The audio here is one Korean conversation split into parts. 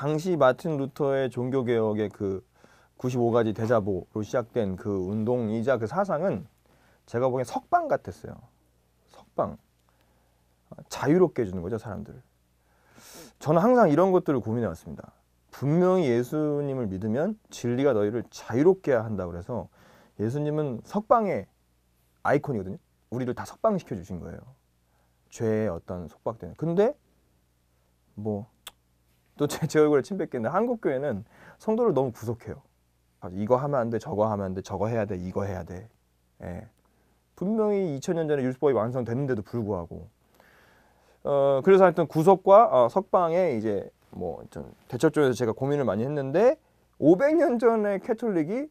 당시 마틴 루터의 종교 개혁의 그 95가지 대자보로 시작된 그 운동이자 그 사상은 제가 보기엔 석방 같았어요. 석방. 자유롭게 해주는 거죠, 사람들을. 저는 항상 이런 것들을 고민해 왔습니다. 분명히 예수님을 믿으면 진리가 너희를 자유롭게 한다고 그래서 예수님은 석방의 아이콘이거든요. 우리를 다 석방시켜 주신 거예요. 죄의 어떤 속박되는. 근데 뭐 또제 얼굴에 침 뱉겠는데 한국 교회는 성도를 너무 구속해요. 이거 하면 안 돼, 저거 하면 안 돼, 저거 해야 돼, 이거 해야 돼. 예. 분명히 2000년 전에 율법이 완성됐는데도 불구하고 어, 그래서 하여튼 구속과 어, 석방에 이제 뭐 대처 쪽에서 제가 고민을 많이 했는데 500년 전의 캐톨릭이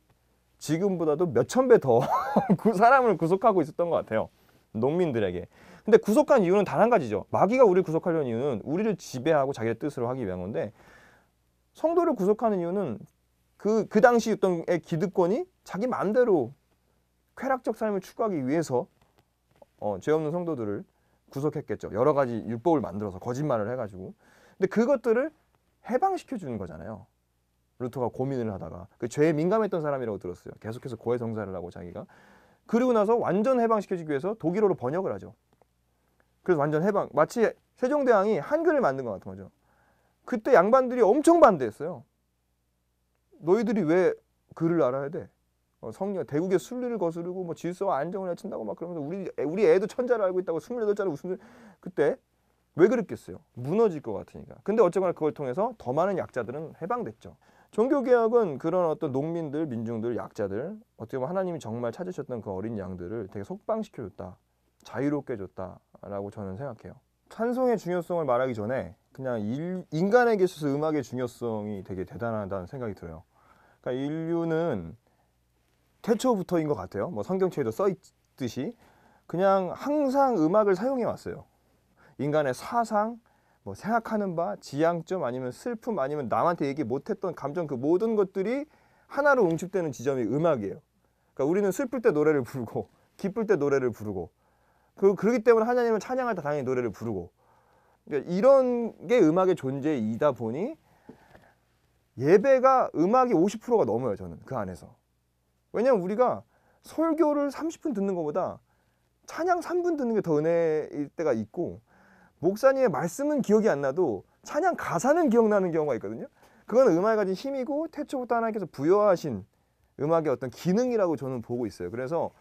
지금보다도 몇 천 배더그 사람을 구속하고 있었던 것 같아요. 농민들에게. 근데 구속한 이유는 단 한 가지죠. 마귀가 우리를 구속하려는 이유는 우리를 지배하고 자기의 뜻으로 하기 위한 건데 성도를 구속하는 이유는 그, 그 당시 어떤 기득권이 자기 마음대로 쾌락적 삶을 추구하기 위해서 어, 죄 없는 성도들을 구속했겠죠. 여러 가지 율법을 만들어서 거짓말을 해가지고. 근데 그것들을 해방시켜 주는 거잖아요. 루터가 고민을 하다가 그 죄에 민감했던 사람이라고 들었어요. 계속해서 고해성사를 하고 자기가 그리고 나서 완전 해방시켜주기 위해서 독일어로 번역을 하죠. 그래서 완전 해방. 마치 세종대왕이 한글을 만든 것 같은 거죠. 그때 양반들이 엄청 반대했어요. 너희들이 왜 글을 알아야 돼? 어, 성녀 대국의 순리를 거스르고 뭐 질서와 안정을 해친다고 막 그러면서 우리 우리 애도 천자를 알고 있다고 28자를 무슨 그때 왜 그랬겠어요? 무너질 것 같으니까. 근데 어쨌거나 그걸 통해서 더 많은 약자들은 해방됐죠. 종교개혁은 그런 어떤 농민들, 민중들, 약자들 어떻게 보면 하나님이 정말 찾으셨던 그 어린 양들을 되게 속방시켜줬다. 자유롭게 해줬다. 라고 저는 생각해요 찬송의 중요성을 말하기 전에 그냥 일, 인간에게 있어서 음악의 중요성이 되게 대단하다는 생각이 들어요 그러니까 인류는 태초부터인 것 같아요 뭐 성경책에도 써있듯이 그냥 항상 음악을 사용해 왔어요 인간의 사상, 뭐 생각하는 바, 지향점 아니면 슬픔 아니면 남한테 얘기 못했던 감정 그 모든 것들이 하나로 응집되는 지점이 음악이에요. 그러니까 우리는 슬플 때 노래를 부르고 기쁠 때 노래를 부르고 그, 그렇기 때문에 하나님은 찬양할 때 당연히 노래를 부르고 그러니까 이런 게 음악의 존재이다 보니 예배가 음악이 50%가 넘어요 저는 그 안에서 왜냐면 우리가 설교를 30분 듣는 것보다 찬양 3분 듣는 게 더 은혜일 때가 있고 목사님의 말씀은 기억이 안 나도 찬양 가사는 기억나는 경우가 있거든요 그건 음악에 가진 힘이고 태초부터 하나님께서 부여하신 음악의 어떤 기능이라고 저는 보고 있어요 그래서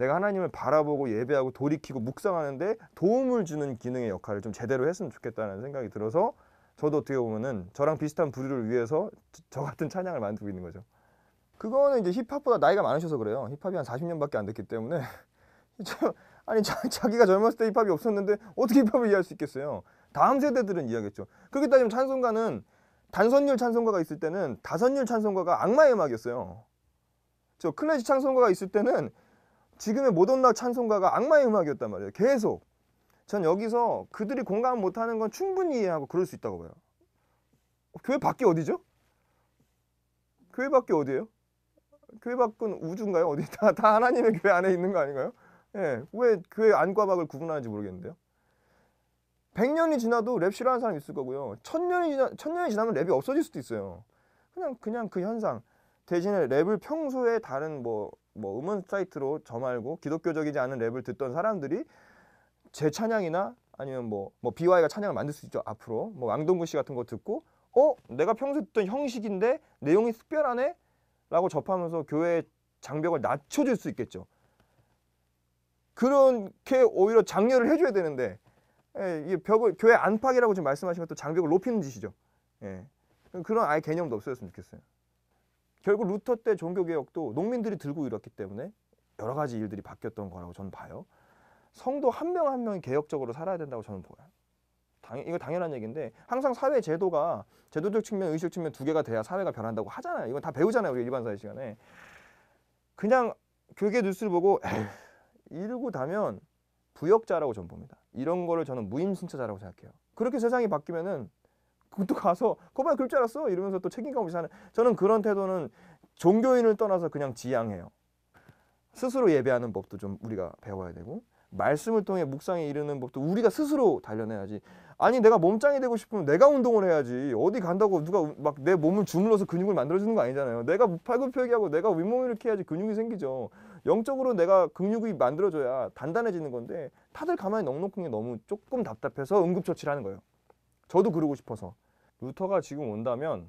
내가 하나님을 바라보고 예배하고 돌이키고 묵상하는데 도움을 주는 기능의 역할을 좀 제대로 했으면 좋겠다는 생각이 들어서 저도 어떻게 보면은 저랑 비슷한 부류를 위해서 저 같은 찬양을 만들고 있는 거죠. 그거는 이제 힙합보다 나이가 많으셔서 그래요. 힙합이 한 40년밖에 안 됐기 때문에 아니 자, 기가 젊었을 때 힙합이 없었는데 어떻게 힙합을 이해할 수 있겠어요. 다음 세대들은 이해하겠죠. 그렇게 따지면 찬송가는 단선율 찬송가가 있을 때는 다선율 찬송가가 악마의 음악이었어요. 저 클래식 찬송가가 있을 때는 지금의 모던락 찬송가가 악마의 음악이었단 말이에요. 계속. 전 여기서 그들이 공감 못하는 건 충분히 이해하고 그럴 수 있다고 봐요. 어, 교회 밖이 어디죠? 교회 밖이 어디예요? 교회 밖은 우주인가요? 어디 다, 다 하나님의 교회 안에 있는 거 아닌가요? 예, 왜 교회 안과 밖을 구분하는지 모르겠는데요. 100년이 지나도 랩 싫어하는 사람 이 있을 거고요. 1000년이 지나, 1000년이 지나면 랩이 없어질 수도 있어요. 그냥 그냥 그 현상. 대신에 랩을 평소에 다른 뭐뭐 음원 사이트로 저 말고 기독교적이지 않은 랩을 듣던 사람들이 제 찬양이나 아니면 뭐, 뭐 BY가 찬양을 만들 수 있죠 앞으로 뭐왕동구씨 같은 거 듣고 어 내가 평소 듣던 형식인데 내용이 특별하네 라고 접하면서 교회 장벽을 낮춰줄 수 있겠죠 그렇게 오히려 장려를 해줘야 되는데 예, 이게 벽을 교회 안팎이라고 지금 말씀하신 것도 장벽을 높이는 짓이죠 예. 그런 아예 개념도 없어졌으면 좋겠어요 결국 루터 때 종교개혁도 농민들이 들고 일었기 때문에 여러 가지 일들이 바뀌었던 거라고 저는 봐요. 성도 한 명 한 명이 개혁적으로 살아야 된다고 저는 보여요. 당연, 이거 당연한 얘기인데 항상 사회 제도가 제도적 측면, 의식 측면 두 개가 돼야 사회가 변한다고 하잖아요. 이건 다 배우잖아요. 우리 일반 사회 시간에. 그냥 교계 뉴스를 보고 이러고 다면 부역자라고 저는 봅니다. 이런 거를 저는 무임승차자라고 생각해요. 그렇게 세상이 바뀌면은 그것도 가서 거봐 그럴 줄 알았어 이러면서 또 책임감 없이 사는 저는 그런 태도는 종교인을 떠나서 그냥 지양해요. 스스로 예배하는 법도 좀 우리가 배워야 되고 말씀을 통해 묵상에 이르는 법도 우리가 스스로 단련해야지. 아니 내가 몸짱이 되고 싶으면 내가 운동을 해야지. 어디 간다고 누가 막 내 몸을 주물러서 근육을 만들어주는 거 아니잖아요. 내가 뭐 팔굽혀펴기하고 내가 윗몸 이렇게 해야지 근육이 생기죠. 영적으로 내가 근육이 만들어져야 단단해지는 건데 다들 가만히 넉넉한 게 너무 조금 답답해서 응급처치를 하는 거예요. 저도 그러고 싶어서 루터가 지금 온다면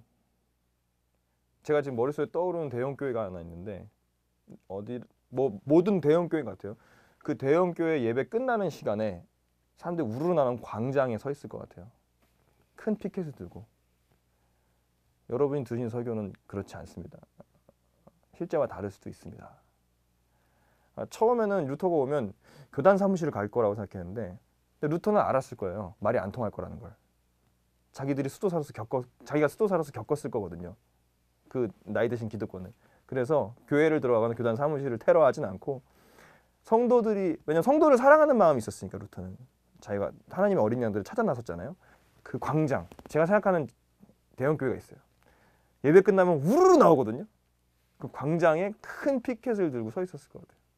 제가 지금 머릿속에 떠오르는 대형 교회가 하나 있는데 어디 뭐 모든 대형 교회 같아요. 그 대형 교회 예배 끝나는 시간에 사람들이 우르르나는 광장에 서 있을 것 같아요. 큰 피켓을 들고 여러분이 드신 설교는 그렇지 않습니다. 실제와 다를 수도 있습니다. 아, 처음에는 루터가 오면 교단 사무실을 갈 거라고 생각했는데 루터는 알았을 거예요. 말이 안 통할 거라는 걸. 자기들이 수도사로서 겪어 자기가 수도사로서 겪었을 거거든요. 그 나이 드신 기득권을. 그래서 교회를 들어가거나 교단 사무실을 테러하진 않고 성도들이 왜냐 성도를 사랑하는 마음이 있었으니까 루터는 자기가 하나님의 어린 양들을 찾아 나섰잖아요. 그 광장 제가 생각하는 대형 교회가 있어요. 예배 끝나면 우르르 나오거든요. 그 광장에 큰 피켓을 들고 서 있었을 것 같아요.